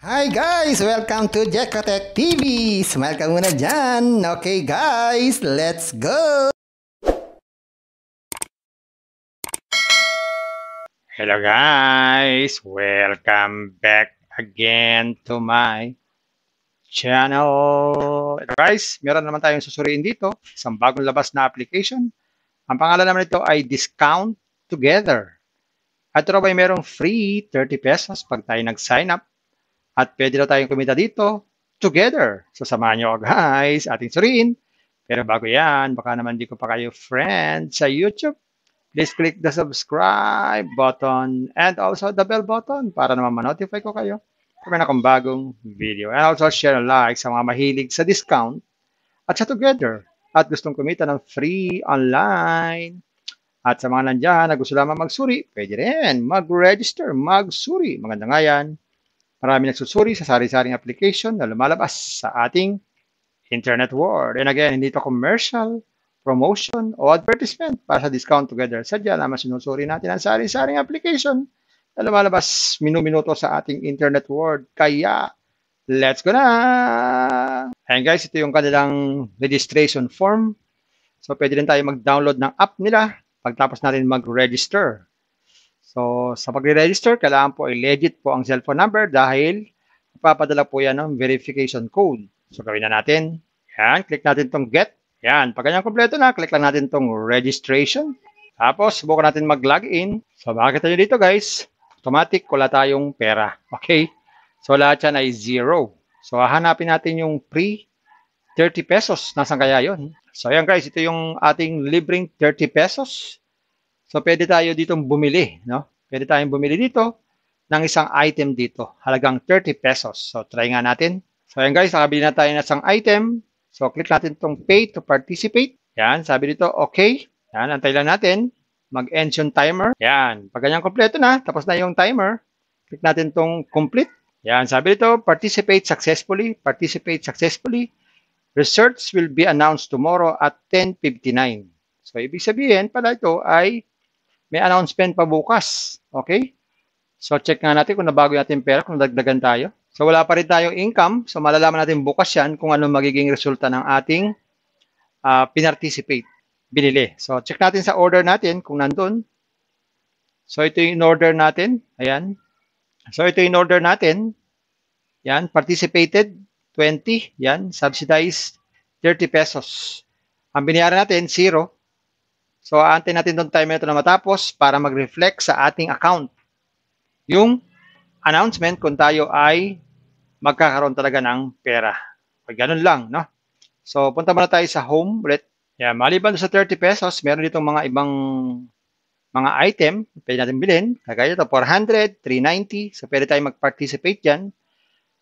Hi guys! Welcome to Jekotech TV! Smile ka muna dyan! Okay guys, let's go! Hello guys! Welcome back again to my channel! Guys, meron naman tayong susuriin dito. Isang bagong labas na application. Ang pangalan naman nito ay Discount Together. At ito ba merong free 30 pesos pag tayo nag-sign up at pwede na tayong kumita dito together. So samahan nyo guys, ating surin. Pero bago yan, baka naman di ko pa kayo friend sa YouTube. Please click the subscribe button and also the bell button para naman ma-notify ko kayo kung meron akong bagong video. And also share and like sa mga mahilig sa discount at sa together at gustong kumita ng free online. At sa mga nandiyan na gusto lamang magsuri, pwede rin mag-register, magsuri. Maganda nga yan. Marami nagsusuri sa sari-saring application na lumalabas sa ating internet world. And again, hindi ito commercial, promotion, o advertisement para sa discount together. Sadya naman sinusuri natin ang sari-saring application na lumalabas minuminuto sa ating internet world. Kaya, let's go na! And guys, ito yung kanilang registration form. So, pwede rin tayo mag-download ng app nila pagtapos natin mag-register. So, sa pagre-register, kailangan po ay legit po ang cellphone number dahil papadala po yan ng verification code. So, gawin na natin. Yan, click natin tong get. Yan, pag ganyan kompleto na, click lang natin tong registration. Tapos, subukan natin mag-login. So, makikita nyo dito guys, automatic wala tayong pera. Okay? So, lahat yan ay zero. So, hahanapin natin yung free 30 pesos. Nasaan kaya yon? So, ayan guys, ito yung ating libreng 30 pesos. So, pwede tayo dito bumili, no? Pwede tayong bumili dito ng isang item dito, halagang 30 pesos. So, try nga natin. So, ayan guys, nakabili na tayo ng isang item. So, click natin tong pay to participate. Yan, sabi dito, okay. Yan, antay lang natin. Mag-end yung timer. Yan, pag ganyan kompleto na, tapos na yung timer. Click natin tong complete. Yan, sabi dito, participate successfully, participate successfully. Results will be announced tomorrow at 10.59. So, ibig sabihin pala ito ay may announcement pa bukas. Okay? So, check nga natin kung nabago yung pera, kung dagdagan tayo. So, wala pa rin tayong income. So, malalaman natin bukas yan kung ano magiging resulta ng ating uh, pinarticipate, binili. So, check natin sa order natin kung nandun. So, ito yung in-order natin. Ayan. So, ito yung in-order natin. Yan. Participated, 20. Yan. Subsidized, 30 pesos. Ang binayaran natin, 0. So, aantin natin itong time na matapos para mag-reflect sa ating account. Yung announcement kung tayo ay magkakaroon talaga ng pera. Pag ganun lang, no? So, punta muna tayo sa home ulit. Yeah, maliban sa 30 pesos, meron ditong mga ibang mga item pwede natin bilhin. Kagaya ito, 400, 390. So, pwede tayo mag-participate dyan.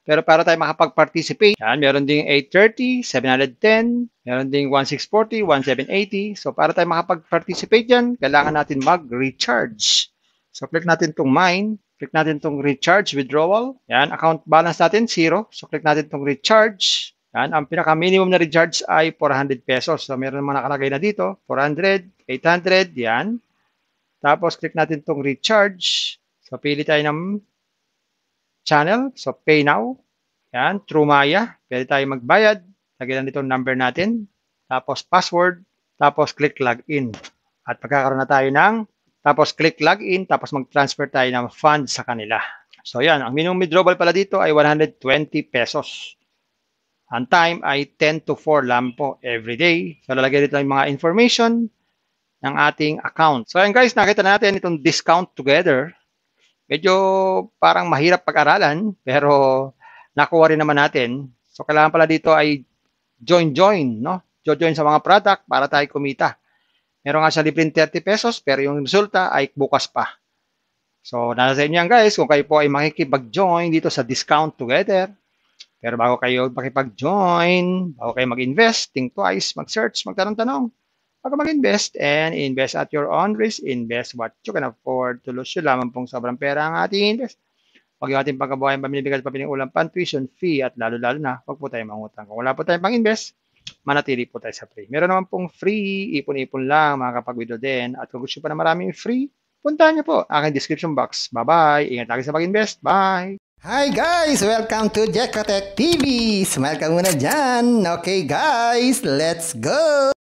Pero para tayo makapag-participate, yan, meron ding 830, 710, meron ding 1640, 1780. So para tayo makapag-participate dyan, kailangan natin mag-recharge. So click natin tong mine, click natin tong recharge withdrawal. Yan, account balance natin, zero. So click natin tong recharge. Yan, ang pinaka-minimum na recharge ay 400 pesos. So meron naman nakalagay na dito, 400, 800, yan. Tapos click natin tong recharge. So pili tayo ng channel. So, pay now. Yan, through Maya. Pwede tayo magbayad. Lagyan lang dito number natin. Tapos password. Tapos click login. At pagkakaroon na tayo ng tapos click login. Tapos mag-transfer tayo ng fund sa kanila. So, yan. Ang minimum withdrawal pala dito ay 120 pesos. Ang time ay 10 to 4 lang po every day. So, lalagyan dito yung mga information ng ating account. So, yan guys, nakita natin itong discount together medyo parang mahirap pag-aralan, pero nakuha rin naman natin. So kailangan pala dito ay join-join, no? Jo-join sa mga product para tayo kumita. Meron nga siya libreng 30 pesos, pero yung resulta ay bukas pa. So, nasa sa inyo guys, kung kayo po ay makikipag-join dito sa Discount Together. Pero bago kayo makipag-join, bago kayo mag-invest, think twice, mag-search, magtanong-tanong. Pag mag-invest and invest at your own risk, invest what you can afford to lose. Yun lamang pong sobrang pera ang ating invest. Huwag yung ating pagkabuhayan pamilibigas, papiling ulam, pan, tuition, fee, at lalo-lalo na, huwag po tayong mangutang. Kung wala po tayong pang-invest, manatili po tayo sa free. Meron naman pong free, ipon-ipon lang, makakapag-withdraw din. At kung gusto pa na maraming free, puntahan niyo po aking description box. Bye-bye! Ingat lagi sa pag-invest. Bye! Hi guys! Welcome to Jekotech TV! Smile ka muna dyan! Okay guys, let's go!